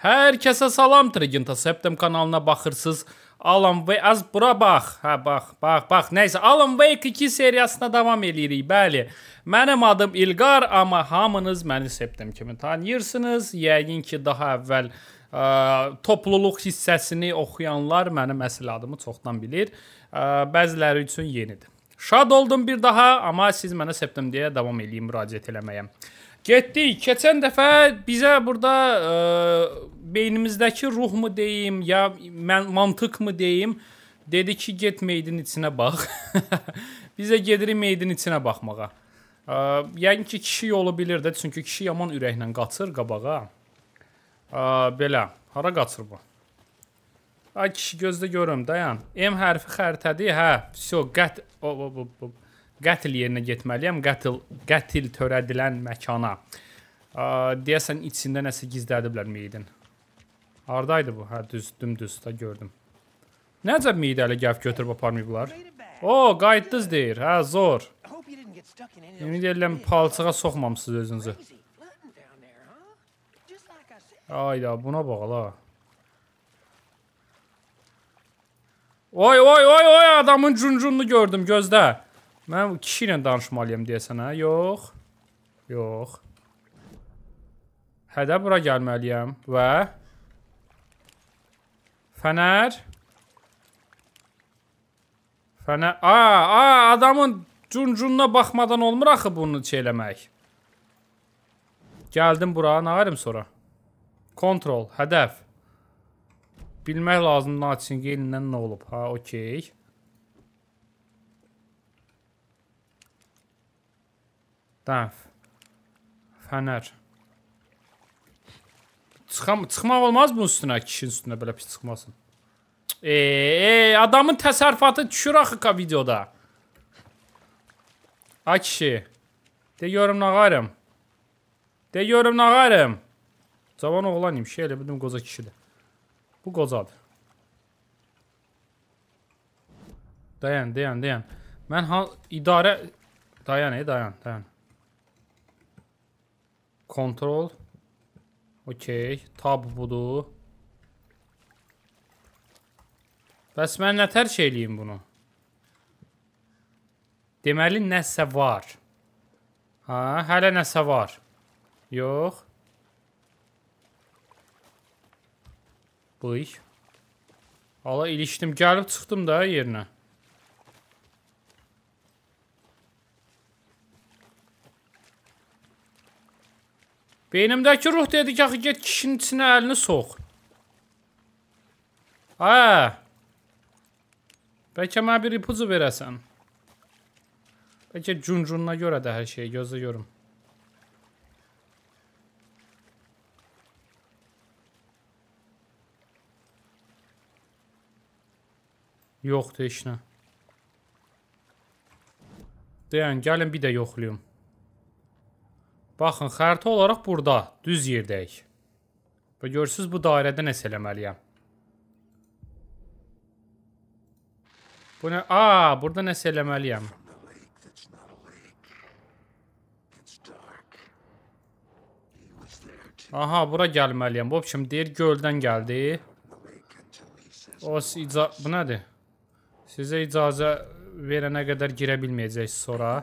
Hər kəsə salam Triginta Septem kanalına baxırsınız. Alan Wake az bura bax. Hə bax, bax, bax. Nəysə Alan Wake 2 seriyasına davam eləyirik. Bəli. Mənim adım İlqar, amma hamınız məni Septem kimi tanıyırsınız. Yəqin ki, daha əvvəl ə, e, topluluq hissəsini oxuyanlar mənim əsl adımı çoxdan bilir. Ə, e, bəziləri üçün yenidir. Şad oldum bir daha, amma siz mənə Septem deyə davam eləyim müraciət eləməyəm. Ə, Getdik. Keçən dəfə bizə burada ə, e, beynimizdəki ruh mu deyim, ya mən mantıqmı deyim, dedi ki, get meydin içinə bax. Bizə gedirik meydin içinə baxmağa. Ə, e, yəqin ki, kişi yolu bilir də, çünki kişi yaman ürəklə qaçır qabağa. Ə, e, belə, hara qaçır bu? Ay kişi gözlə görüm, dayan. M hərfi xəritədir, hə. Vso, qət. O, o, o, o qətl yerinə getməliyəm, qətl qətl törədilən məkana. Deyəsən içində nəsə gizlədiblər meyidin. Hardaydı bu? Hə, düz, dümdüz də gördüm. Nəcəb meyidi hələ gəlib götürüb aparmayıblar? O, qayıtdınız deyir. Hə, zor. Ümid edirəm palçığa soxmamısınız özünüzü. Ayda, buna bax la. Oy, oy, oy, oy, adamın cuncununu gördüm gözdə. Mən kişi ilə danışmalıyam deyəsən, hə? Yox. Yox. Hədə bura gəlməliyəm və Fənər Fənər A, a, adamın cuncununa baxmadan olmur axı bunu çeyləmək. Gəldim bura, nə ayrım sonra? Kontrol, hədəf. Bilmək lazımdır Naçingelindən nə olub. Ha, okey. Tamam. Fənər. Çıxam, çıxmaq olmaz bunun üstünə, kişinin üstünə belə pis çıxmasın. Eee, adamın təsərrüfatı düşür axı ka videoda. A kişi. De görüm nə qarım. De görüm nə qarım. Cavan oğlan imiş, elə bildim qoca kişidir. Bu qocadır. Dayan, dayan, dayan. Mən ha idarə dayan, ey dayan, dayan. Kontrol. Okey. Tab budur. Bəs mən nə tərk şey eləyim bunu? Deməli, nəsə var. Ha, hələ nəsə var. Yox. Bıy. Ala ilişdim, gəlib çıxdım da yerinə. Beynimdəki ruh dedi ki, axı get kişinin içinə əlini sox. Hə. Bəlkə mənə bir ipucu verəsən. Bəlkə cuncununa görə də hər şeyi gözlə görüm. Yoxdur heç nə. Deyən, gəlin bir də yoxlayım. Baxın, xəritə olaraq burada, düz yerdəyik. Və görürsünüz, bu dairədə nəsə eləməliyəm. Bu nə? Aa, burada nəsə eləməliyəm. Aha, bura gəlməliyəm. Bob kim deyir, göldən gəldi. O, ica... Bu nədir? Sizə icazə verənə qədər girə bilməyəcəksiniz sonra.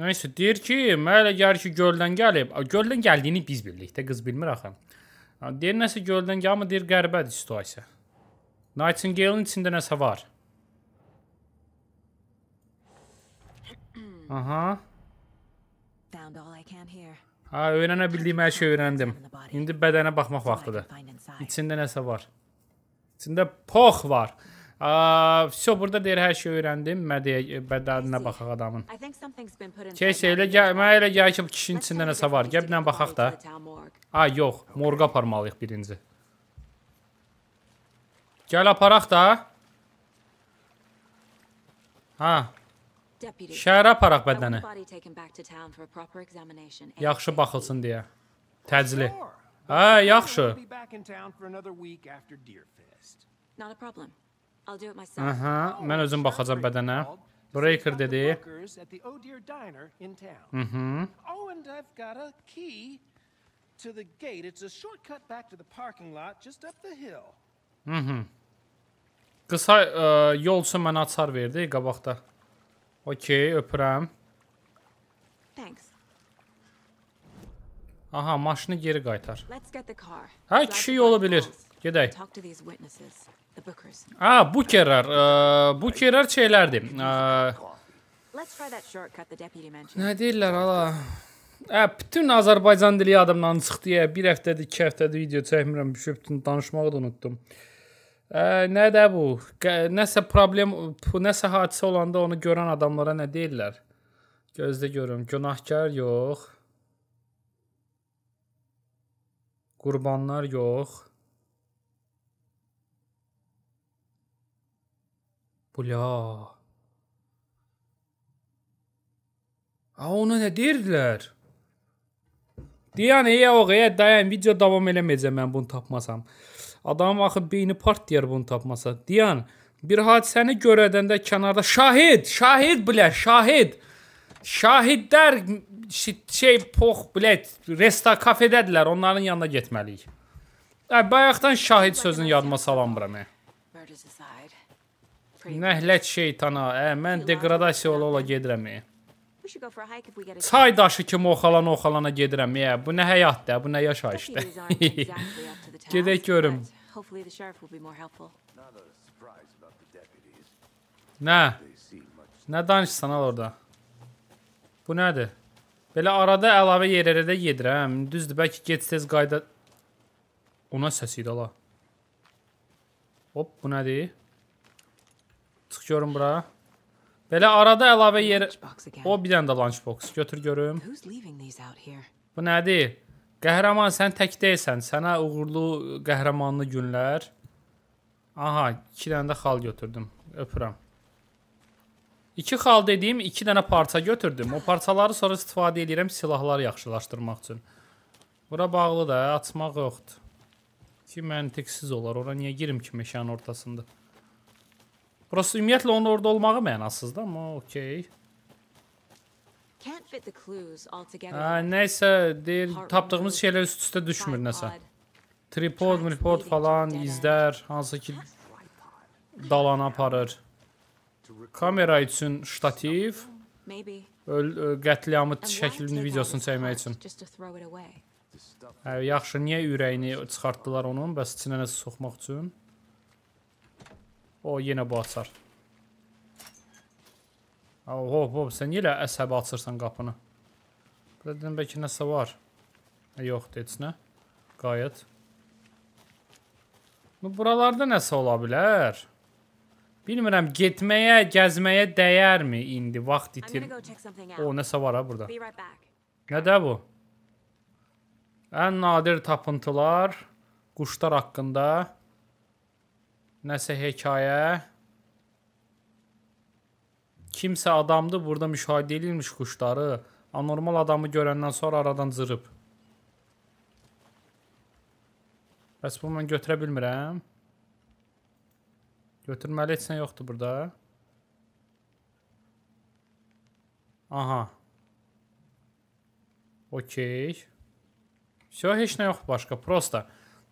Nəysə, deyir ki, mənə gəlir ki, göldən gəlib. Göldən gəldiyini biz bilirik də, qız bilmir axı. Deyir nəsə göldən gəlir, amma deyir qəribədir situasiya. Nightingale-in içində nəsə var. Aha. Ha, öyrənə bildiyim hər şey öyrəndim. İndi bədənə baxmaq vaxtıdır. İçində nəsə var. İçində pox var. Все, burada deyir hər şey öyrəndim. Mə deyə e, bədəninə baxaq adamın. Keç elə gəl, mənə elə gəlir ki, bu kişinin içində nəsə var. Gəl bir baxaq da. A, yox, morqa aparmalıyıq birinci. Gəl aparaq da. Ha. Şəhərə aparaq bədəni. Yaxşı baxılsın deyə. Təcili. Hə, yaxşı. Not a problem. Aha, oh, mən özüm baxacam bədənə. Breaker dedi. Mhm. To the gate, it's a shortcut back to the parking lot just up the hill. Mhm. Qısa ə, e, yol üçün mənə açar verdi qabaqda. Okay, öpürəm. Thanks. Aha, maşını geri qaytar. Hə, kişi yolu bilir. Gedək. A, bukerlər, bukerlər şeylərdir. Nə deyirlər ala? Ə, bütün Azərbaycan dili adımdan çıxdı ya. Bir həftədir, 2 həftədir video çəkmirəm. Bir şey bütün danışmağı da unutdum. Ə, nə də bu? Nəsə problem, nəsə hadisə olanda onu görən adamlara nə deyirlər? Gözdə görüm. Günahkar yox. Qurbanlar yox. Bula. A ona nə deyirdilər? Deyən ey o qeyə dayan video davam eləməyəcəm mən bunu tapmasam. Adam axı beyni part deyər bunu tapmasa. Deyən bir hadisəni görədəndə kənarda şahid, şahid bilə, şahid. Şahidlər şey pox bilet resta kafedədirlər. Onların yanına getməliyik. Ə bayaqdan şahid sözünü yadıma salamıram. Hə. Nəhlət şeytana, ə, mən deqradasiya ola-ola gedirəm. Ə. Çay daşı kimi oxalana oxalana gedirəm. Ə, bu nə həyatdır, bu nə yaşayışdır. Gedək görüm. Nə? Nə danışsan al orada? Bu nədir? Belə arada əlavə yerlərə də gedirəm. Düzdür, bəlkə get tez qayda... Ona səs idi ala. Hop, bu nədir? Çıx görüm bura. Belə arada əlavə yer... O, bir dənə də lunchbox. Götür görüm. Bu nədir? Qəhrəman, sən tək deyilsən. Sənə uğurlu qəhrəmanlı günlər. Aha, iki dənə də xal götürdüm. Öpürəm. İki xal dediyim, iki dənə parça götürdüm. O parçaları sonra istifadə edirəm silahları yaxşılaşdırmaq üçün. Bura bağlı da, açmaq yoxdur. Ki, məntiqsiz olar. Ora niyə girim ki, meşənin ortasında? Burası ümumiyyətlə onun orada olmağı mənasızdır, amma okey. Nəysə, deyir, tapdığımız şeylər üst-üstə düşmür nəsə. Tripod, tripod falan izlər, hansı ki dalana aparır. Kamera üçün ştativ, öl qətliamı şəklini videosunu çəkmək üçün. Hə, yaxşı, niyə ürəyini çıxartdılar onun? Bəs içinə nəsə soxmaq üçün? O yenə bu açar. Hop hə, hop sən yenə əsəbi açırsan qapını. Burada dedim bəlkə nəsə var. E, yoxdur heç nə. Qayıt. Bu buralarda nəsə ola bilər. Bilmirəm getməyə, gəzməyə dəyərmi indi vaxt itir. O nəsə var ha burada. Nədə bu? Ən nadir tapıntılar quşlar haqqında. Nəsə hekayə. Kimsə adamdı, burada müşahidə edilmiş quşları anormal adamı görəndən sonra aradan cırıb. Bəs bunu mən götürə bilmirəm. Götürməli heç nə yoxdur burada. Aha. Okey. Все, heç nə yox başqa. Prosta.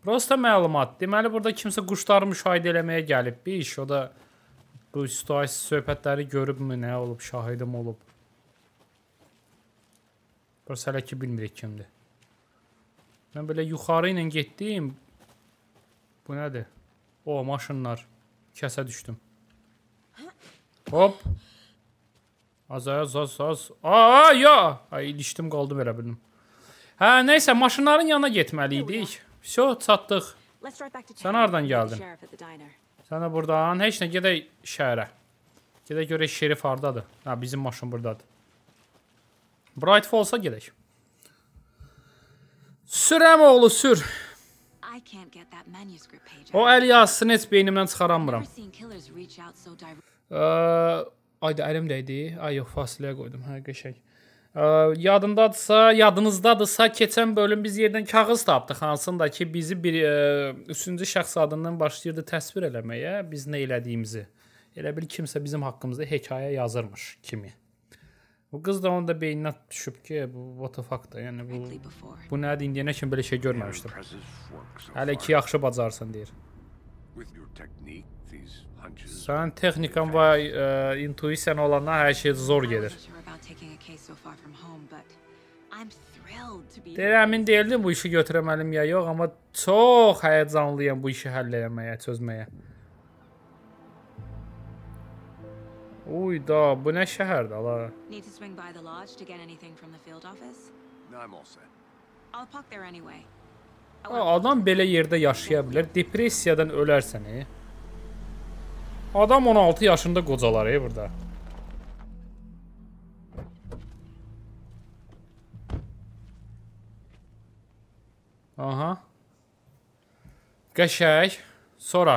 Prosta məlumat. Deməli, burada kimsə quşları müşahidə eləməyə gəlib bir iş. O da bu situasiya söhbətləri görübmü, nə olub, şahidim olub. Prosta hələ ki, bilmirik kimdir. Mən belə yuxarı ilə getdim. Bu nədir? O, maşınlar. Kəsə düşdüm. Hop. Az, az, az, az. Aa, ya! Ay, ilişdim, qaldım elə bildim. Hə, nəysə, maşınların yanına getməli idik. Все, çatdıq. Sən hardan gəldin? Sənə burdan. Heç nə, gedək şəhərə. Gedək görək şerif hardadır. Hə, bizim maşın burdadır. Bright Fallsa gedək. Sürəm oğlu, sür. O əl yazısını heç beynimdən çıxaramıram. Ayda, əlim dəydi. Ay, yox, fasiləyə qoydum. Hə, qəşək. Yadındadırsa, yadınızdadırsa keçən bölüm biz yerdən kağız tapdıq, hansında ki bizi bir ə, e, üçüncü şəxs adından başlayırdı təsvir eləməyə, biz nə elədiyimizi. Elə bil kimsə bizim haqqımızda hekayə yazırmış kimi. Bu qız da onda beyninə düşüb ki, bu what the fuck da, yəni bu bu nədir indiyənə kimi belə şey görməmişdim. Hələ ki yaxşı bacarsan deyir. Sənin texnikan və ə, e, intuisiyan olanda hər şey zor gedir. Deyirəm, əmin deyildim bu işi götürəməliyəm ya yox, amma çox həyəcanlıyam bu işi həll etməyə, çözməyə. Uy da, bu nə şəhərdir ala? Need to swing by the lodge to get anything from the field office? No, I'm all set. I'll park there anyway. Adam belə yerdə yaşaya bilər, depressiyadan ölərsən, e. Adam 16 yaşında qocalar, e, burada. Aha. Qəşək. Sonra.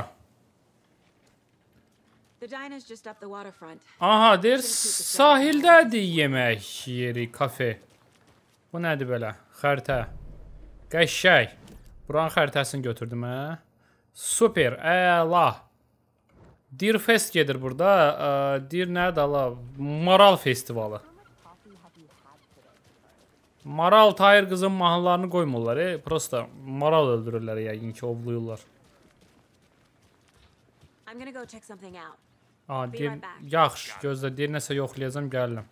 Aha, deyir, sahildədir yemək yeri, kafe. Bu nədir belə? Xərtə. Qəşək. Buranın xəritəsini götürdüm, hə? Super, əla. Deer Fest gedir burada. Deer nədir, ala? Moral festivalı. Maral Tayır qızın mahnılarını qoymurlar. E, prosta maral öldürürlər yəqin ki, ovlayırlar. I'm gonna go check something out. Aa, deyir, yaxşı, gözlə, deyir, nəsə yoxlayacam, gəlirəm.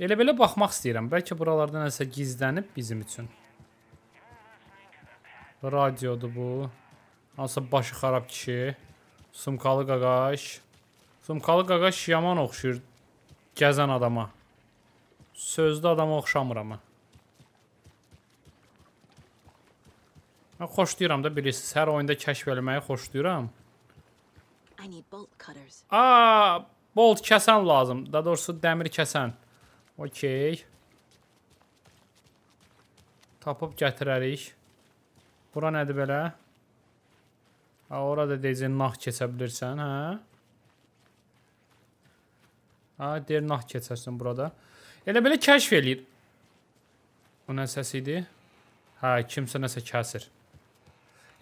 Belə-belə baxmaq istəyirəm. Bəlkə buralarda nəsə gizlənib bizim üçün. Radiodur bu. Hansısa başı xarab kişi. Sumkalı qaqaş. Sumkalı qaqaş yaman oxşuyur gəzən adama. Sözlü adama oxşamıram. Mən xoşlayıram da bilirsiniz, hər oyunda kəşf eləməyi xoşlayıram. Aa, bolt kəsən lazım. Daha doğrusu dəmir kəsən. Okey. Tapıb gətirərik. Bura nədir belə? Ha, orada deyəcək nax keçə bilirsən, hə? Ha, deyir nax keçərsən burada. Elə belə kəşf eləyir. Bu nə səs idi? Hə, kimsə nəsə kəsir.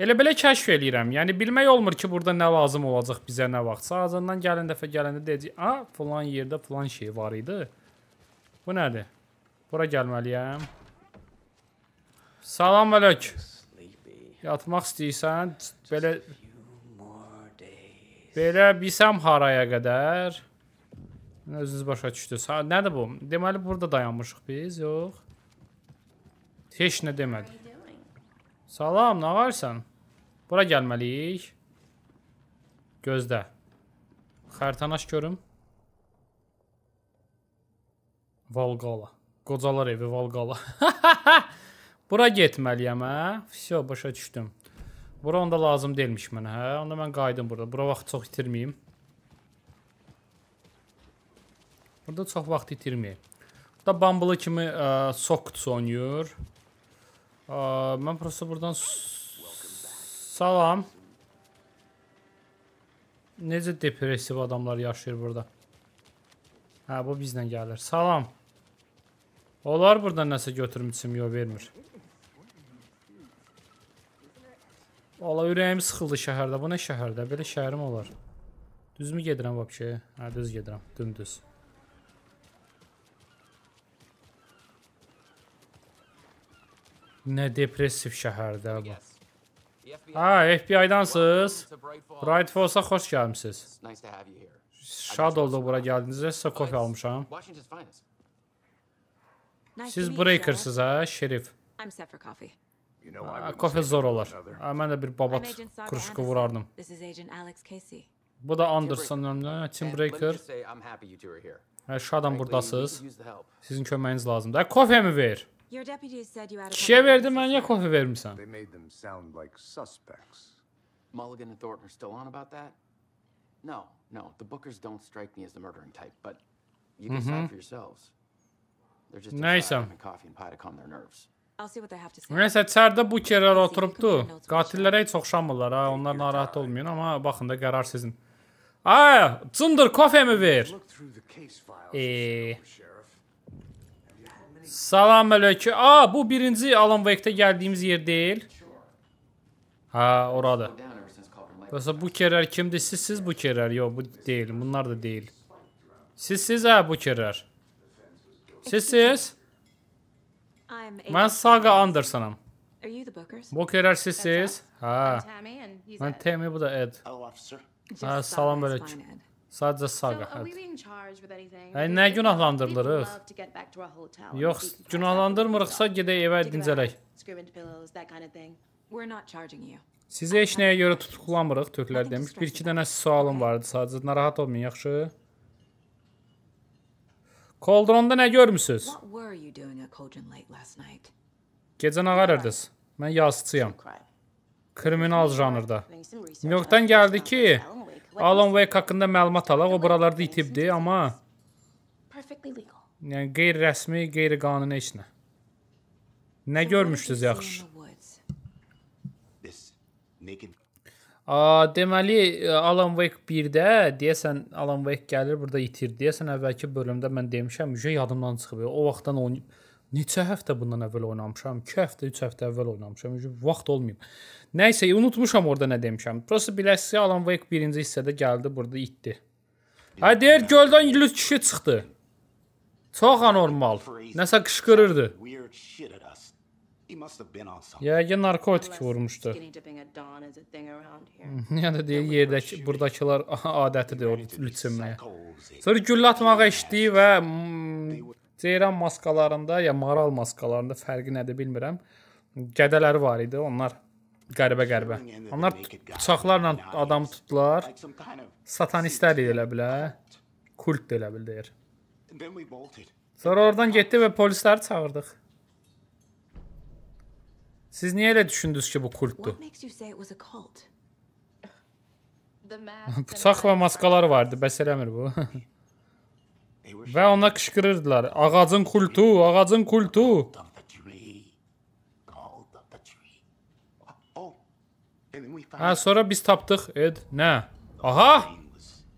Elə belə kəşf eləyirəm. Yəni bilmək olmur ki, burada nə lazım olacaq bizə nə vaxt. Sadəcədən gələn dəfə gələndə deyəcək, "A, falan yerdə falan şey var idi." Bu nədir? Bura gəlməliyəm. Salam aleyk. Yatmaq istəyirsən, belə Belə bilsəm haraya qədər. Özünüz başa düşdünüz. Ha, nədir bu? Deməli burada dayanmışıq biz, yox. Heç nə demədi. Salam, nə varsan? Bura gəlməliyik. Gözdə. Xərtanaş görüm. Valqala. Qocalar evi Valqala. Bura getməliyəm, hə? Vsyo, başa düşdüm. Bura onda lazım deyilmiş mənə, hə? Onda mən qayıdım burada. Bura vaxt çox itirməyim. Burada çox vaxt itirməyək. Burada Bumble kimi ə, soq qutusu oynayır. Ə, e, mən prosta buradan salam. Necə depressiv adamlar yaşayır burada. Hə, bu bizlə gəlir. Salam. Onlar burada nəsə götürmüşsüm, yox vermir. Valla ürəyim sıxıldı şəhərdə. Bu nə şəhərdə? Belə şəhərim olar. Düzmü gedirəm vəbşəyə? Hə, düz gedirəm. Dümdüz. Ne depresif şəhərdə bu. Ha, FBI-dansınız. Bright Falls-a xoş gəlmisiniz. Şad olduq bura gəldiyinizdə. Sizə kofi almışam. Siz breakersınız ha, şerif. Kofi zor olar. Ha, mən də bir babat kuruşku vurardım. Bu da Anderson önümdə. Tim Breaker. Ha, buradasınız. Sizin köməyiniz lazımdır. Ha, kofi mi ver? Your deputies said you had Kişiyə verdim, mənə niyə kofe vermirsən? They made them sound like suspects. Mulligan and Thornton are still on about that? No, no, the Bookers don't strike me as the murdering type, but you can decide mm-hmm. for yourselves. They're just Neyse. coffee and pie to calm their nerves. Nəysə, çərdə bu kerlər oturubdu. Qatillərə heç oxşamırlar, ha. Onlar narahat olmayın, amma baxın da qərar sizin. Ay, cındır kofemi ver. Eee. Salam aleyküm. Aa bu birinci Alan Wake'de geldiğimiz yer değil. Ha orada. Mesela bu kerer kimdi? Siz siz bu kerer. Yok bu değil. Bunlar da değil. Siz siz ha bu kerer. Siz siz. Ben Saga Anderson'ım. Bu kerer siz siz. Ha. Ben Tammy bu da Ed. Ha salam aleyküm. Sadəcə Saqa. Yəni nə günahlandırılırıq? Yox, günahlandırmırıqsa gedək evə dincələk. Sizi heç nəyə görə tutuqlamırıq, töklər demiş. Bir-iki dənə sualım vardı sadəcə. Narahat olmayın, yaxşı? Koldronda nə görmüsüz? Gecə nə qarırdınız? Mən yazıçıyam. Kriminal janrda. New Yorkdan gəldi ki, Alan Wake haqqında məlumat alaq. O buralarda itibdi, amma yəni qeyri-rəsmi, qeyri-qanuni heç nə. Nə görmüşdünüz yaxşı? A, deməli e, Alan Wake 1-də deyəsən Alan Wake gəlir, burada itir. Deyəsən əvvəlki bölümdə mən demişəm, müjə yadımdan çıxıb. O vaxtdan oynayıb Neçə həftə bundan əvvəl oynamışam? 2 həftə, 3 həftə əvvəl oynamışam. Vaxt olmayıb. Nəysə, unutmuşam orada nə demişəm. Prosta biləsi Alan Wake 1-ci hissədə gəldi, burada itdi. Hə deyir, göldən lüt kişi çıxdı. Çox anormal. Nəsə qışqırırdı. Yəqin narkotik vurmuşdu. Hmm, ya da deyir, yerdəki, buradakılar adətidir o lüt çimməyə. Sonra güllə atmağa işləyir və hmm, Ceyran maskalarında ya maral maskalarında fərqi nədir bilmirəm. Gədələri var idi. Onlar qəribə-qəribə. Onlar bıçaqlarla adamı tutdular. Satanistlər elə bilə. Kult elə bil deyir. Sonra oradan getdi və polisləri çağırdıq. Siz niyə elə düşündünüz ki, bu kultdur? Bıçaq və maskalar vardı, bəs eləmir bu. Və ona qışqırırdılar. Ağacın qultu, ağacın qultu. Oh, hə, sonra biz tapdıq, Ed, nə? Aha!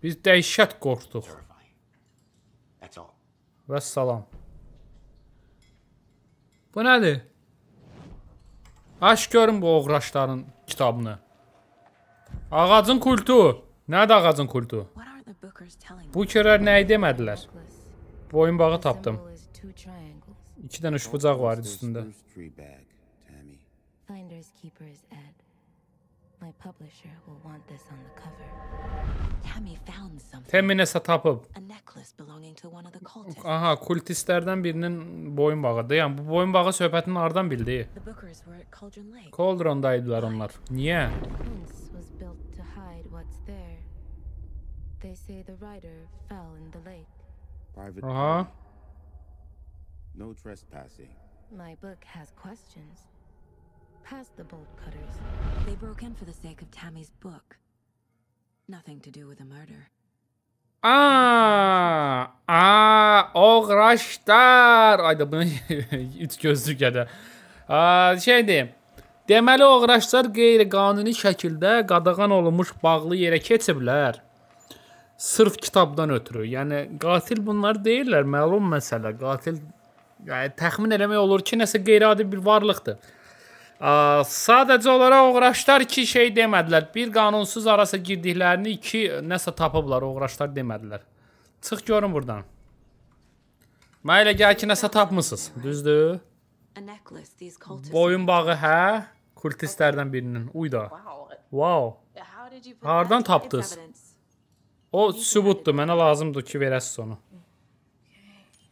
Biz dəhşət qorxduq. Və salam. Bu nədir? Aş görün bu oğraşların kitabını. Ağacın kultu. Nədir ağacın kultu? What Bu körlər nəyi demədilər? Boyunbağı tapdım. İki dənə şübhacaq var idi üstündə. Finder's keeper is Ed. My publisher will want this on the cover. Tammy found something. Tammy nəsə tapıb. A necklace belonging to one of the cultists. Aha, kultistlərdən birinin boyunbağıdır. Yəni bu boyunbağı söhbətini hardan bildi? Cauldron-da idilər onlar. Niyə? They say the rider fell in the lake. Private. Uh huh. No trespassing. My book has questions. Past the bolt cutters. They broke in for the sake of Tammy's book. Nothing to do with the murder. Aa, ah, aa, ah, oğraşlar. Ayda bunu üç gözlük ya da. Aa, şeydir. Deməli oğraşlar qeyri-qanuni şəkildə qadağan olunmuş bağlı yerə keçiblər sırf kitabdan ötürü. Yəni qatil bunlar deyirlər, məlum məsələ. Qatil yəni təxmin eləmək olur ki, nəsə qeyri-adi bir varlıqdır. Ə, sadəcə olaraq oğraşlar iki şey demədilər. Bir qanunsuz arasa girdiklərini, iki nəsə tapıblar, oğraşlar demədilər. Çıx görün burdan. Mən elə gəl ki, nəsə tapmısınız, düzdür? Boyun bağı, hə? Kultistlərdən birinin. Uyda. Wow. Hardan tapdınız? O sübutdur, mənə lazımdır ki, verəsiz onu.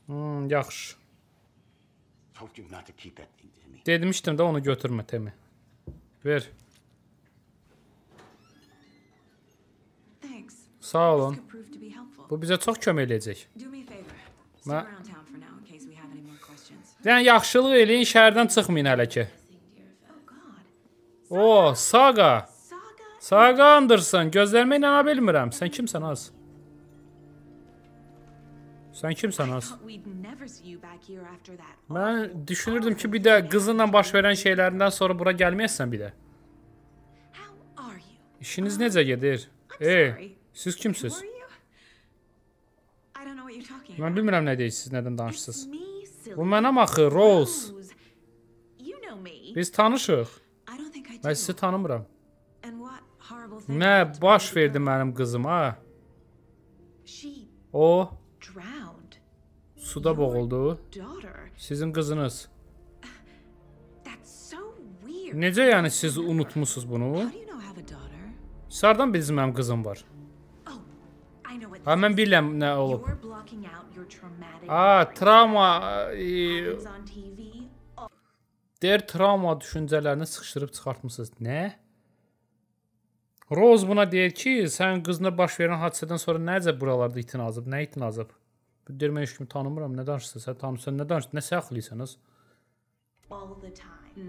Hmm, yaxşı. Demişdim də onu götürmə, Temi. Ver. Sağ olun. Bu bizə çox kömək eləyəcək. Mə... Yəni, yaxşılıq eləyin, şəhərdən çıxmayın hələ ki. Oh, o, Saga. Sağa qandırsan, gözlərimə inana bilmirəm. Sən kimsən az? Sən kimsən az? Mən düşünürdüm ki, bir də qızınla baş verən şeylərindən sonra bura gəlməyəsən bir də. İşiniz necə gedir? Ey, siz kimsiz? Mən bilmirəm nə deyirsiniz, nədən danışırsınız. Bu mənəm axı, Rose. Biz tanışıq. Mən sizi tanımıram. Nə baş verdi mənim qızıma? O suda boğuldu. Sizin qızınız. Necə yəni siz unutmusunuz bunu? Sardan bilirsiniz mənim qızım var. Oh, ha, mən bilirəm nə olub. A, travma... E, oh. der travma düşüncələrini sıxışdırıb çıxartmısınız. Nə? Rose buna deyir ki, sənin qızına baş verən hadisədən sonra necə buralarda itin azıb, nə itin azıb? Deyir, mən heç kimi tanımıram, nə danışırsan, sən tanımırsan, nə danışırsan, nə saxlayırsan az?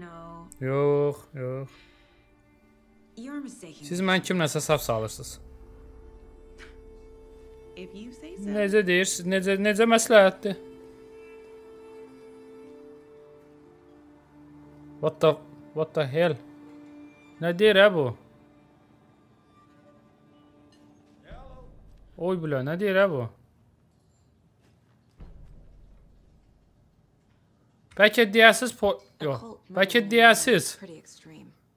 No. Yox, yox. Siz mən kimləsə saf salırsınız. Necə deyirsiz, necə, necə məsləhətdir? What the, what the hell? Nə deyir hə bu? Oy bula, nə deyir hə bu? Bəlkə deyəsiz yox, bəlkə deyəsiz.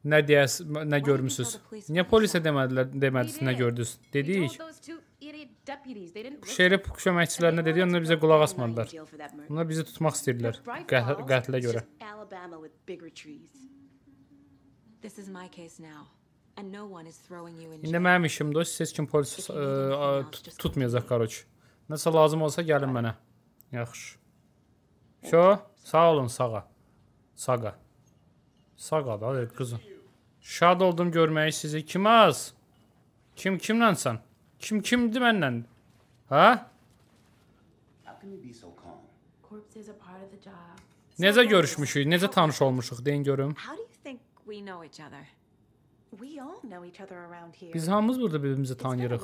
Nə deyəs, nə görmüsüz? Niyə polisə demədilər, demədiniz, nə gördünüz? Dedik. Şerif köməkçilərinə dedi, onlar bizə qulaq asmadılar. Onlar bizi tutmaq istəyirdilər qətlə görə. This is my case now. İndi mənim işimdir. Siz heç kim polis e, tut tutmayacaq qaroç. Nəsə lazım olsa gəlin mənə. Yaxşı. Şo, sağ olun sağa. Sağa. Sağa da qızım. Şad oldum görməyi sizi. Kim az? Kim kimlənsən? Kim kimdi məndən? Hə? Necə görüşmüşük? Necə tanış olmuşuq? Deyin görüm. How do you think we know each other? Biz hamımız burada bir-birimizi tanıyırıq.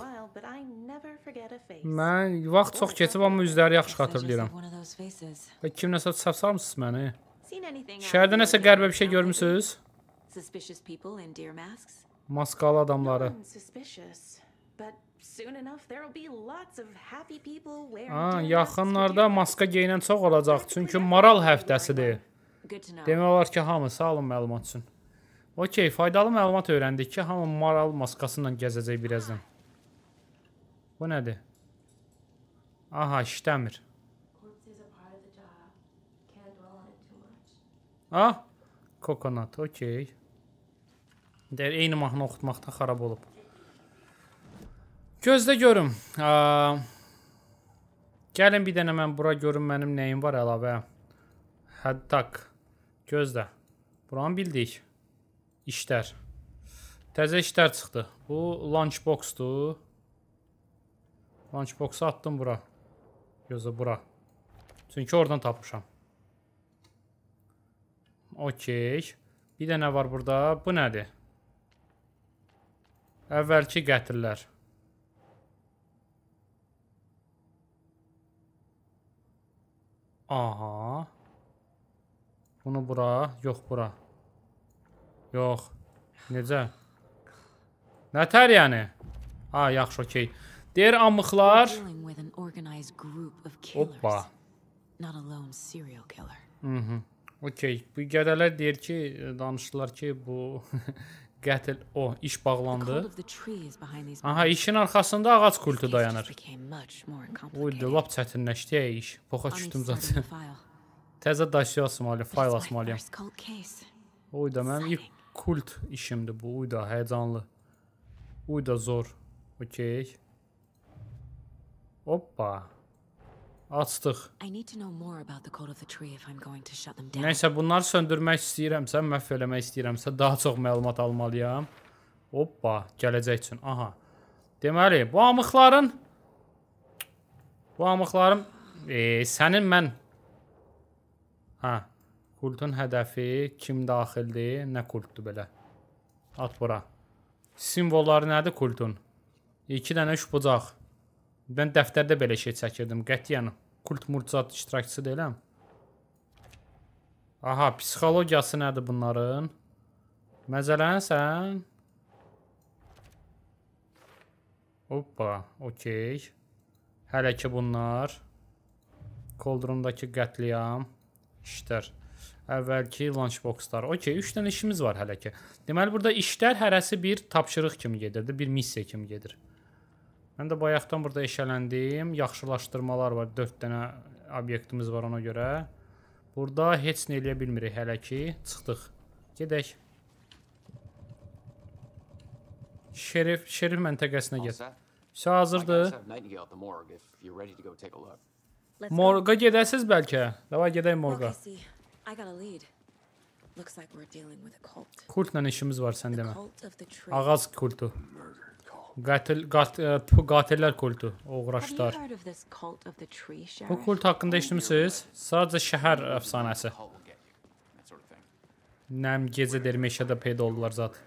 Mən vaxt çox keçib, amma üzləri yaxşı xatırlayıram. Və e, kim nəsə çapsalmısınız məni? Şəhərdə nəsə qəribə bir şey görmüsünüz? Maskalı adamları. Ha, yaxınlarda maska geyinən çox olacaq, çünki maral həftəsidir. Demək olar ki, hamı, sağ olun məlumat üçün. Okey, faydalı məlumat öyrəndik ki, hamı maral maskasıyla gəzəcək birazdan. Bu nədir? Aha, işləmir. Ah, kokonat, okey. Deyir, eyni mahnı oxutmaqda xarab olub. Gözlə görüm. Aa, gəlin bir dənə mən bura görüm mənim nəyim var əlavə. Həddak. Gözlə. Buranı bildik. İşlər. Təzə işlər çıxdı. Bu lunchboxdur. Lunchboxu attım bura. Gözə bura. Çünki oradan tapmışam. Okey. Bir də nə var burada? Bu nədir? Əvvəlki qətirlər. Aha. Bunu bura, yox bura. Yox. Necə? Nətər yəni? A, yaxşı, okey. Deyir amıqlar. Hoppa. Mhm. Okey. Bu gədələr deyir ki, danışdılar ki, bu qətl o iş bağlandı. Aha, işin arxasında ağac kultu dayanır. Uydu, lap çətinləşdi ya iş. Poxa düşdüm zaten. Təzə daşıya asmalıyam, fayl asmalıyam. Uydu, mənim ilk kult işimdir bu. Uy da həyəcanlı. Uy da zor. Okey. Hoppa. Açdıq. Nəysə, bunları söndürmək istəyirəmsə, məhv eləmək istəyirəmsə, daha çox məlumat almalıyam. Hoppa, gələcək üçün. Aha. Deməli, bu amıqların... Bu amıqlarım... E, sənin mən... Hə, Kultun hədəfi, kim daxildir, nə kultdur belə. At bura. Simvolları nədir kultun? 2 dənə 3 bucaq. Mən dəftərdə belə şey çəkirdim, qətiyyən. Kult murcat iştirakçısı deyiləm. Aha, psixologiyası nədir bunların? Məzələn sən? Hoppa, okey. Hələ ki bunlar. Koldrumdakı qətliyam. İşlər əvvəlki lunchboxlar. Okay, 3 dənə işimiz var hələ ki. Deməli burada işlər hərəsi bir tapşırıq kimi gedirdi, bir missiya kimi gedir. Mən də bayaqdan burada eşələndim. Yaxşılaşdırmalar var. 4 dənə obyektimiz var ona görə. Burada heç nə eləyə bilmirik hələ ki. Çıxdıq. Gedək. Şerif, şerif məntəqəsinə get. Vəsə hazırdır. Morqa gedəsiz bəlkə. Davay gedək morqa. Okay, Kultla işimiz var sən demə. Ağaz kultu. Qatil qat qatillər kultu, oğraşlar. Bu kult haqqında eşitmisiniz? Sadəcə şəhər əfsanəsi. Nəm gecə dermeşədə peyda oldular zat.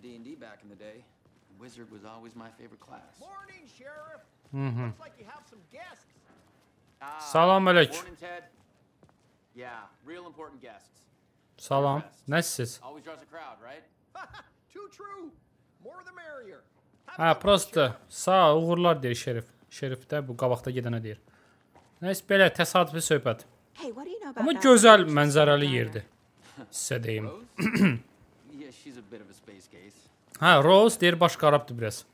D&D back in the day. Wizard was always my favorite class. Morning, Sheriff. Mm-hmm. Looks like you have some guests. Salam əleyk. Salam. Nəsəsiz? Hə, prosta. Sağ uğurlar deyir Şerif. Şerif də bu qabaqda gedənə deyir. Nəysə belə təsadüfi söhbət. Amma gözəl mənzərəli yerdir. Sizə deyim. hə, Rose deyir baş qarabdır biraz.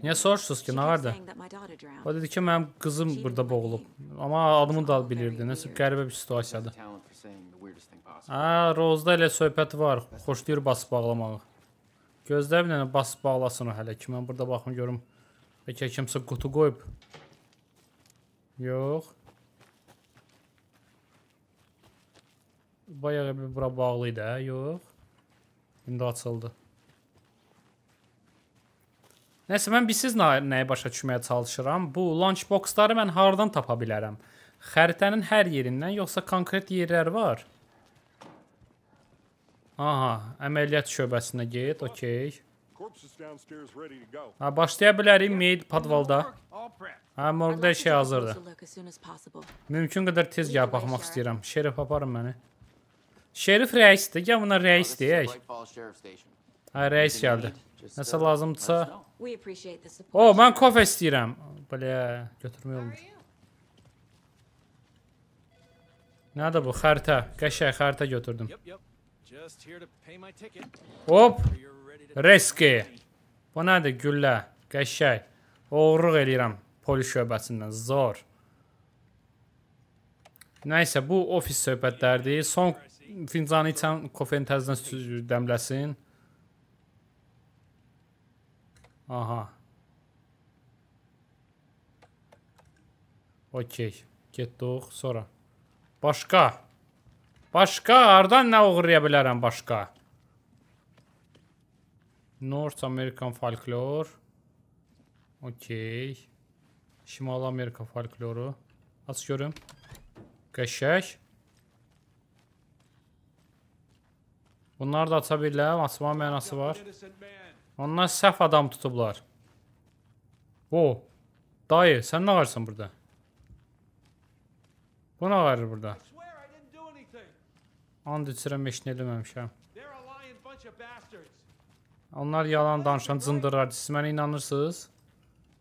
Niyə soruşursunuz ki, Nağarda? O dedi ki, mənim qızım burada boğulub. Amma adımı da bilirdi. Nəsə qəribə bir situasiyadır. Hə, Rozda elə söhbət var. Xoşlayır basıb bağlamağı. Gözlə bir dənə basıb bağlasın o hələ ki. Mən burada baxım görüm. Bəlkə kimsə qutu qoyub. Yox. Bayağı bir bura bağlı idi, hə? Yox. İndi açıldı. Nəsə mən bilirsiz nə, nəyə başa düşməyə çalışıram? Bu lunchboxları mən hardan tapa bilərəm? Xəritənin hər yerindən yoxsa konkret yerlər var? Aha, əməliyyat şöbəsinə get, okey. Ha, başlaya bilərik meyd podvalda. Ha, morqda hər şey hazırdır. Mümkün qədər tez gəlib baxmaq istəyirəm. Şerif aparın məni. Şerif rəisdir. Gəl buna rəis deyək. Ha, rəis gəldi. Nəsə uh, lazımdırsa. O, oh, mən kofe istəyirəm. Belə götürmək olmur. Nədir bu? Xəritə. Qəşəng xəritə götürdüm. Hop. Reski. Bu nədir? Güllə. Qəşəng. Oğurluq eləyirəm polis şöbəsindən. Zor. Nəysə, bu ofis söhbətlərdir. Son fincanı içən kofenin təzədən dəmləsin. Ага. Okey. Getdik. Sonra. Başqa. Başqa. Ardan nə uğraya bilərəm başqa? North American folklor. Okey. Şimal Amerika folkloru. Aç görüm. Qəşək. Bunlar da aça biləm. Açma mənası var. Onlar səhv adam tutublar. O, dayı, sən nə ağırsan burada? Bu nə ağırır burada? And içirəm, heç nə eləməmişəm. Onlar yalan danışan cındırlar. Siz mənə inanırsınız?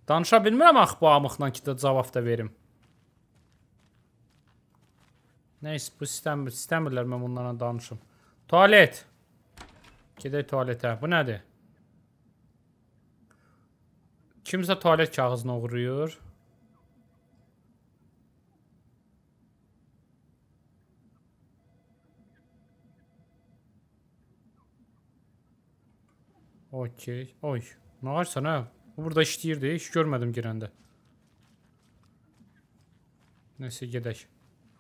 Danışa bilmirəm axı bu amıqla ki də cavab da verim. Nəysə, bu sistem, istəmirlər mən bunlarla danışım. Tualet. Gedək tualetə. Bu nədir? Kimsə tualet kağızına uğruyur. Okey. Oy. Ne var sana? Bu burada işləyirdi. Hiç görmədim girəndə. Nəsə gedək.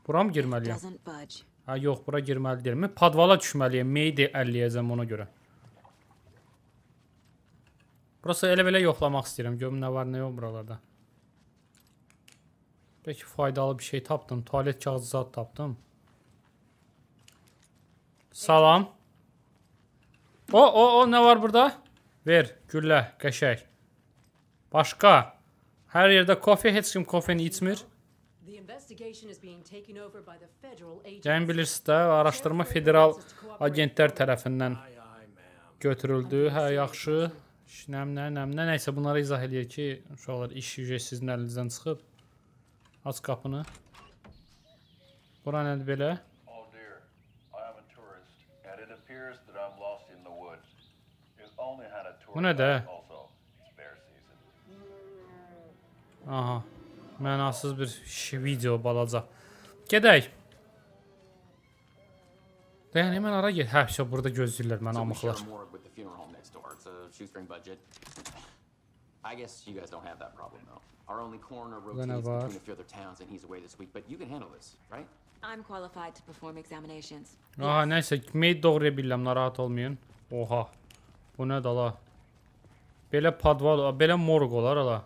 Buram girməliyəm? Ha yox, bura girməli deyilmi? Padvala düşməliyəm. Meydi 50-yəcəm ona görə. Prosta elə-belə yoxlamaq istəyirəm. Görüm nə var, nə yox buralarda. Bəlkə faydalı bir şey tapdım. Tualet kağızı zad tapdım. Salam. O, o, o, nə var burada? Ver, güllə, qəşək. Başqa. Hər yerdə kofe, heç kim kofeni içmir. Yəni bilirsiniz də, araşdırma federal agentlər tərəfindən götürüldü. Hə, yaxşı. Şinəmnə, nəmnə, nəysə bunları izah eləyir ki, uşaqlar iş yücə sizin əlinizdən çıxıb. Aç qapını. Bura nədir belə? Oh dear, I am a tourist and it appears that I'm lost in the woods. If only had a tour. Bu nədir? Also, it's bear season. Aha. Mənasız bir şi, video balaca. Gedək. Yəni mən ara get. Hə, burada gözləyirlər məni amıqlar. it's a shoestring budget. I guess you guys don't have that problem though. Our only coroner rotates between a few other towns, and he's away this week. But you can handle this, right? I'm qualified to perform examinations. Aha neyse kimi doğruya rahat narahat olmayın. Oha. Bu ne dala? Böyle padval, böyle morq olar ala.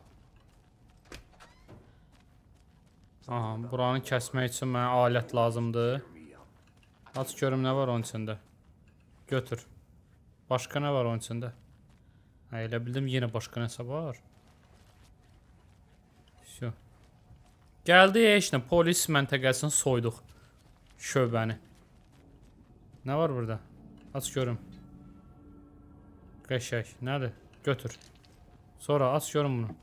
Aha, buranı kəsmək için mənə alət lazımdır. Aç görüm nə var onun içinde? Götür. Başka ne var onun içinde? Hə, elə bildim yenə başqa nəsə var. Всё. Gəldi heç nə, polis məntəqəsini soyduq. Şöbəni. Nə var burada? Aç görüm. Qəşək, nədir? Götür. Sonra aç görüm bunu.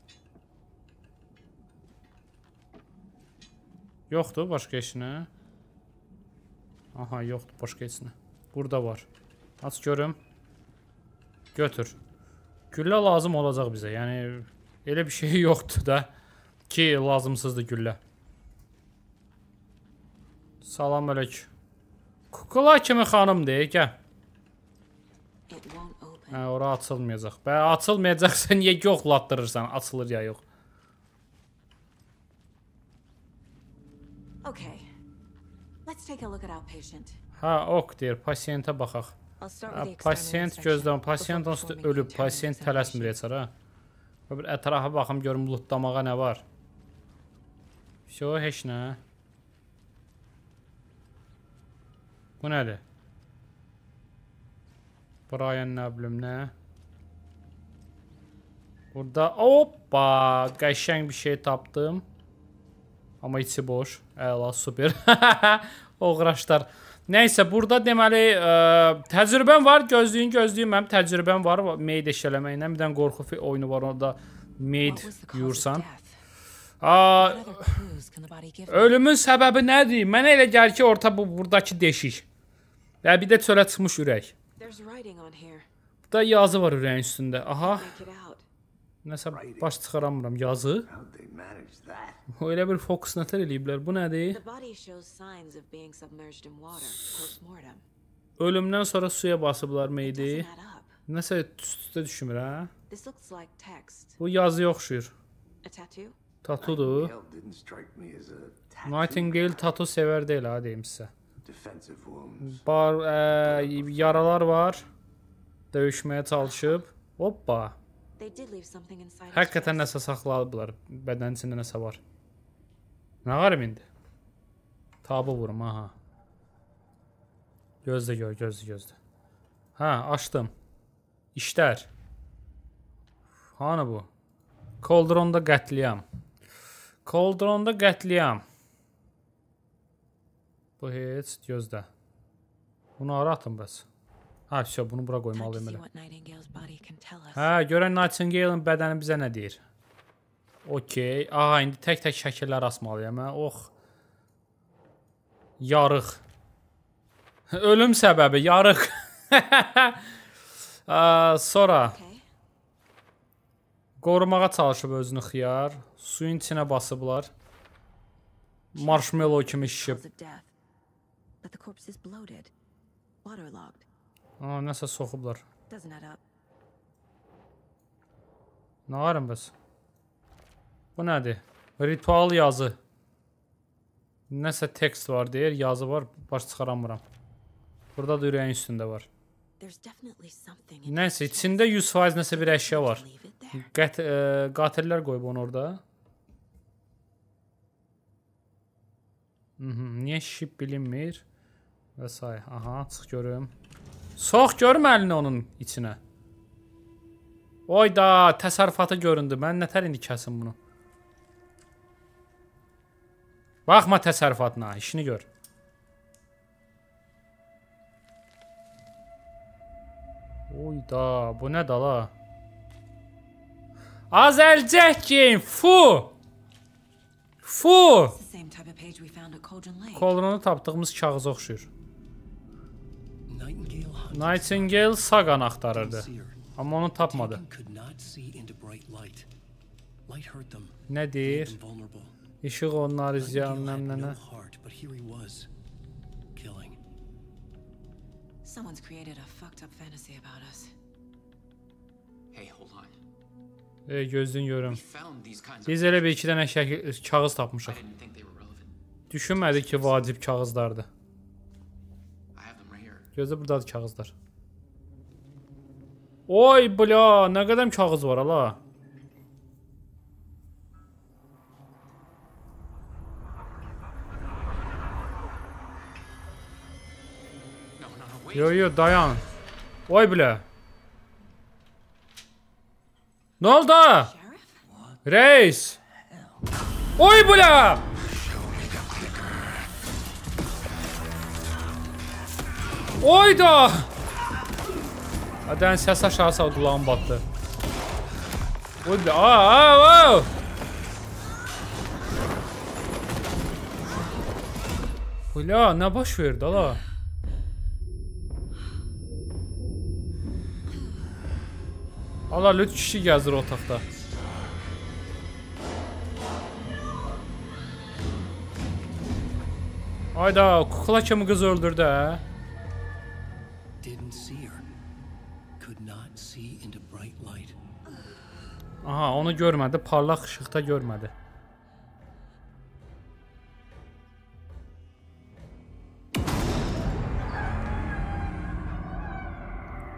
Yoxdur başqa heç nə? Aha, yoxdur başqa heç nə. Burada var. Aç görüm. Götür. Güllə lazım olacaq bizə. Yəni elə bir şey yoxdur da ki, lazımsızdır güllə. Salam əleyk. Kukula kimi xanımdır, gəl. Hə? hə, ora açılmayacaq. Bə açılmayacaqsa niyə yoxlatdırırsan? Açılır ya yox. Okay. Let's take a look at our patient. Ha, ok deyir. Pasiyentə baxaq. Pasiyent gözləm, pasiyent onsuz ölüb, pasiyent tələsmir heç ara. Bir ətrafa baxım, görüm lootlamağa nə var. Все, heç nə. Bu nədir? Brian nə bilim nə? Burada, hoppa, qəşəng bir şey tapdım. Amma içi boş. Əla, super. Oğraşlar. Nəysə, burada deməli ə, e, təcrübəm var, gözlüyün gözlüyüm mənim təcrübəm var meyd eşələməklə. Bir dənə qorxu oyunu var orada meyd yuyursan. A, ölümün səbəbi nədir? Mənə elə gəlir ki, orta bu burdakı deşik. Və bir də çölə çıxmış ürək. Burada yazı var ürəyin üstündə. Aha. Nəsə baş çıxaramıram yazı. O elə bir fokus nətər eləyiblər. Bu nədir? Ölümdən sonra suya basıblar meyidi. Nəsə üstə düşmür, hə? Bu yazıya oxşuyur. Tatudur. Nightingale tatu sevər deyil, ha deyim sizə. Bar, ə, e, yaralar var. Döyüşməyə çalışıb. Hoppa. Həqiqətən nəsə saxladıblar. Bədənin içində nəsə var. Nə var indi? Tabı vurum, aha. Gözlə gör, gözlə, gözlə. Hə, açdım. İşlər. Hanı bu? Koldronda qətliyam. Koldronda qətliyam. Bu heç gözlə. Bunu aratın bəs. Ha, все, bunu bura qoymalıyam elə. Hə, görən Nightingale-in bədəni bizə nə deyir? Okey. Aha, indi tək-tək şəkillər asmalıyam. Hə? Ox. Yarıq. Ölüm səbəbi yarıq. sonra qorumağa çalışıb özünü xiyar. Suyun içinə basıblar. Marshmallow kimi şişib. But the corpse is bloated, waterlogged. Aa, nəsə soxublar. Nə varım bəs? Bu nədir? Ritual yazı. Nəsə tekst var deyir, yazı var, baş çıxaramıram. Burada da ürəyin üstündə var. Nəsə, içində 100% nəsə bir əşya var. Qət ə, e, qatillər qoyub onu orada. Mhm, niyə şip bilinmir? Və say, aha, çıx görüm. Sox görüm əlini onun içinə. Oy da, təsərrüfatı göründü. Mən nətər indi kəsim bunu? Baxma təsərrüfatına, işini gör. Oy da, bu nə dala? Az əlcək geyin, fu! Fu! Kolronu tapdığımız kağıza oxşuyur. Nightingale Nightingale Sagan axtarırdı. Amma onu tapmadı. Nə deyir? İşıq onları ziyan nəmlənə. Someone's created a fucked up fantasy about us. Hey, hold on. Ey, gözün görüm. Biz elə bir iki dənə kağız tapmışıq. Düşünmədik ki, vacib kağızlardır. Gözlə buradadır kağızlar. Oy, bля, nə qədəm kağız var ala. Yo, yo, dayan. Oy, bля. Nə oldu? Reis. Oy, bля. Oyda! Hadi səs aşağı sal qulağım battı. Woodley. Aa, aa, aa. Bula, nə baş verdi ala? Ala lüt kişi gəzir otaqda. Ayda, kukla kimi qız öldürdü hə? Aha, onu görmədi, parlaq işıqda görmədi.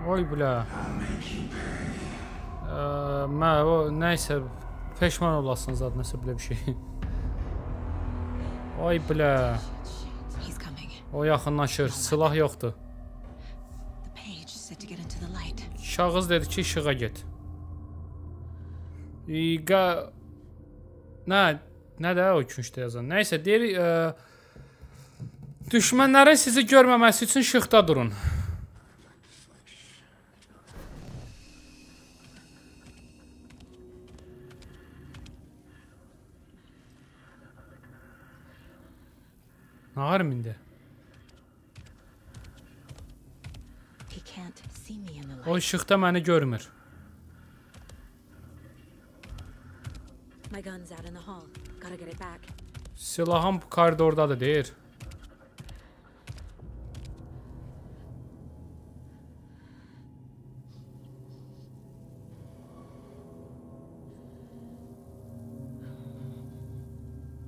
Oy bilə. Mə, o, nəysə, peşman olasınız adı, nəsə belə bir şey. Oy bilə. O yaxınlaşır, silah yoxdur. Şağız dedi ki, işığa get iga... Ne? Nə də o üçüncü yazan. Nəysə deyir, ə, e, düşmənlərin sizi görməməsi üçün şıxda durun. Nağar mindi. O işıqda məni görmür. Silahım koridordadır deyir.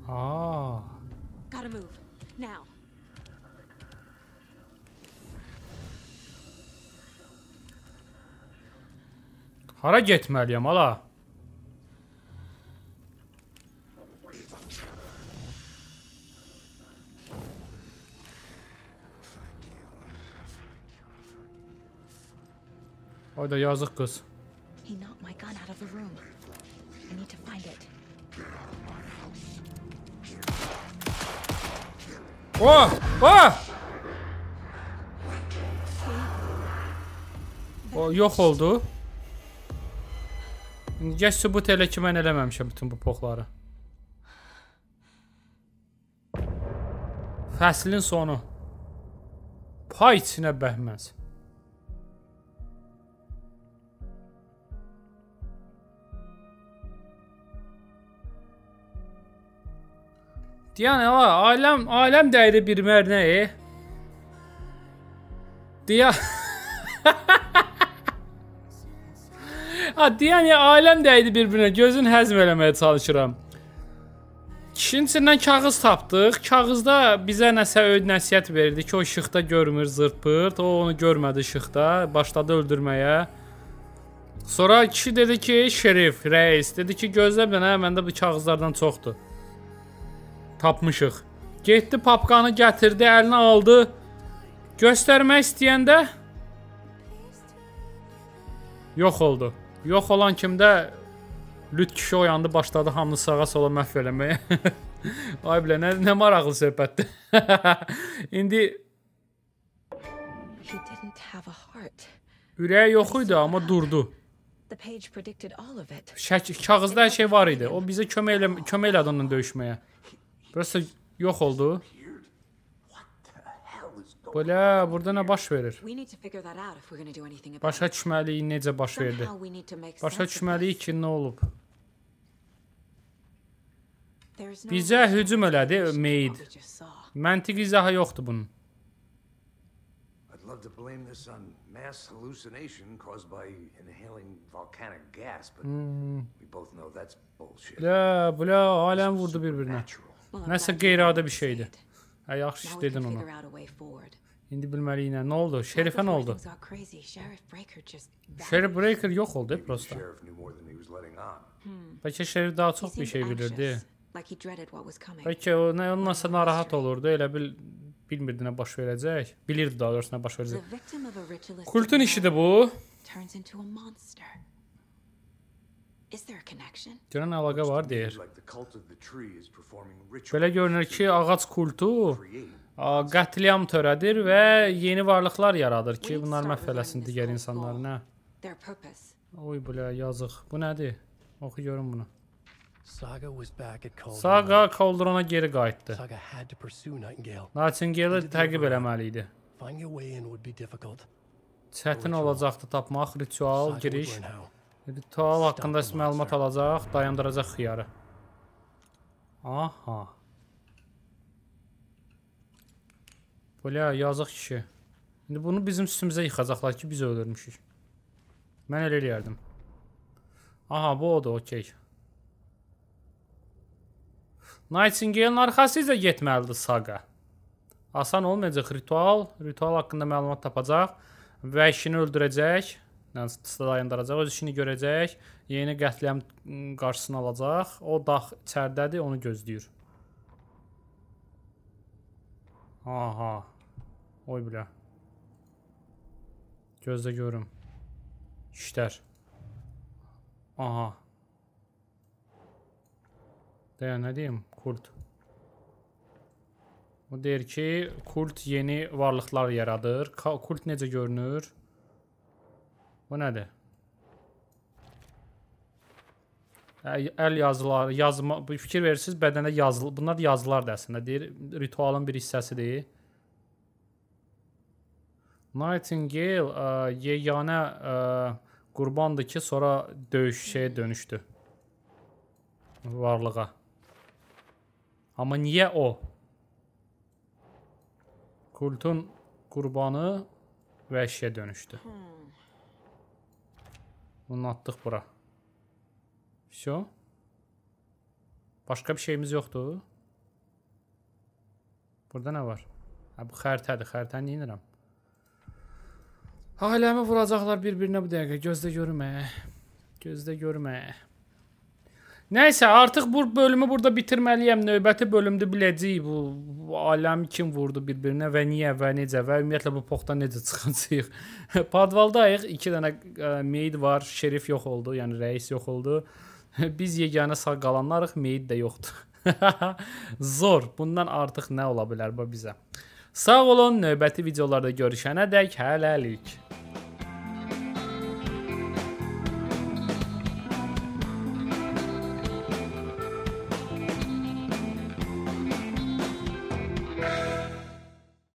Aa. Gotta move now. Hara getməliyəm, ala? Oy da yazıq qız. He knocked my gun out of the room. I need to find it. Oh! Oh! O yox oldu. İndi gəl sübut elə ki mən eləməmişəm bütün bu poxları. Fəslin sonu. Pay içinə bəhməz. Deyən elə, ailəm, ailəm dəydi bir mərnəyi. Deyə... ha, deyən ya, ailəm dəydi bir-birinə, gözün həzm eləməyə çalışıram. Kişinin içindən kağız tapdıq. Kağızda bizə nəsə öyd nəsiyyət verirdi ki, o işıqda görmür zırpırt, o onu görmədi işıqda, başladı öldürməyə. Sonra kişi dedi ki, şerif, rəis, dedi ki, gözlə mənə, məndə bu kağızlardan çoxdur. Tapmışıq. Getdi papkanı gətirdi, əlinə aldı. Göstərmək istəyəndə yox oldu. Yox olan kimdə lüt kişi oyandı, başladı hamını sağa sola məhv eləməyə. Ay bilə, nə, nə maraqlı söhbətdir. İndi Ürəyi yox idi, amma durdu. Şək, kağızda hər şey var idi. O bizə kömək, elə, kömək elədi onunla döyüşməyə. Burası yox oldu. Belə, burada nə baş verir? Başa düşməliyik necə baş verdi? Başa düşməliyik ki, nə olub? Bizə hücum elədi meyid. Məntiq izahı yoxdur bunun. love to blame this on mass hallucination caused by inhaling volcanic gas, but hmm. we both know that's bullshit. Bla bla alem vurdu birbirine. Natural. Nəsə qeyri-adi bir şeydir. Hə, yaxşı iş dedin ona. İndi bilməliyik nə? Nə oldu? Şerifə nə oldu? Şerif Breaker yox oldu prosta. Hmm. Bəlkə Şerif daha çox bir şey bilirdi. Bəlkə o nə onunsa narahat olurdu, elə bil bilmirdi nə baş verəcək. Bilirdi daha doğrusu nə baş verəcək. Kultun işidir bu. Görən əlaqə var deyir. Belə görünür ki, ağac kultu qətliam törədir və yeni varlıqlar yaradır ki, bunlar məhv eləsin digər insanları, nə? Oy belə yazıq. Bu nədir? Oxu görün bunu. Saga Cauldrona geri qayıtdı. Nightingale-i təqib eləməli idi. Çətin olacaqdı tapmaq ritual giriş. İndi tual haqqında məlumat alacaq, dayandıracaq xiyarı. Aha. Bəlya, yazıq kişi. İndi bunu bizim üstümüzə yıxacaqlar ki, biz öldürmüşük. Mən elə eləyərdim. Aha, bu odur, okey. Nightingale-in arxası izə getməlidir Saga. Asan olmayacaq ritual. Ritual haqqında məlumat tapacaq. Vəhşini öldürəcək dayandıracaq, öz işini görəcək, yeni qətləm qarşısını alacaq. O dax içərdədir, onu gözləyir. Aha. Oy bilə. Gözlə görüm. İşlər. Aha. Deyə nə deyim? Kult. Bu deyir ki, kult yeni varlıqlar yaradır. Kult necə görünür? Bu nədir? Əl yazıları, yazma, bu fikir verirsiniz, bədənə yazılı, bunlar yazılardır əslində, deyir, ritualın bir hissəsidir. Nightingale ə, yeganə ə, qurbandır ki, sonra döyüş şeyə dönüşdü. Varlığa. Amma niyə o? Kultun qurbanı vəhşiyə dönüşdü. Hmm. Bunu atdıq bura. Все. Başqa bir şeyimiz yoxdur. Burada nə var? Hə, bu xəritədir. Xəritəni inirəm. Ailəmi vuracaqlar bir-birinə bu dəqiqə. Gözdə görmə. Gözdə görmə. Nəysə, artıq bu bölümü burada bitirməliyəm. Növbəti bölümdə biləcəyik bu, bu aləm kim vurdu bir-birinə və niyə və necə və ümumiyyətlə bu poxtdan necə çıxacağıq. Podvaldayıq, 2 dənə ə, e, meyid var. Şerif yox oldu, yəni rəis yox oldu. Biz yeganə sağ qalanlarıq, meyid də yoxdur. Zor. Bundan artıq nə ola bilər bu bizə? Sağ olun, növbəti videolarda görüşənədək hələlik.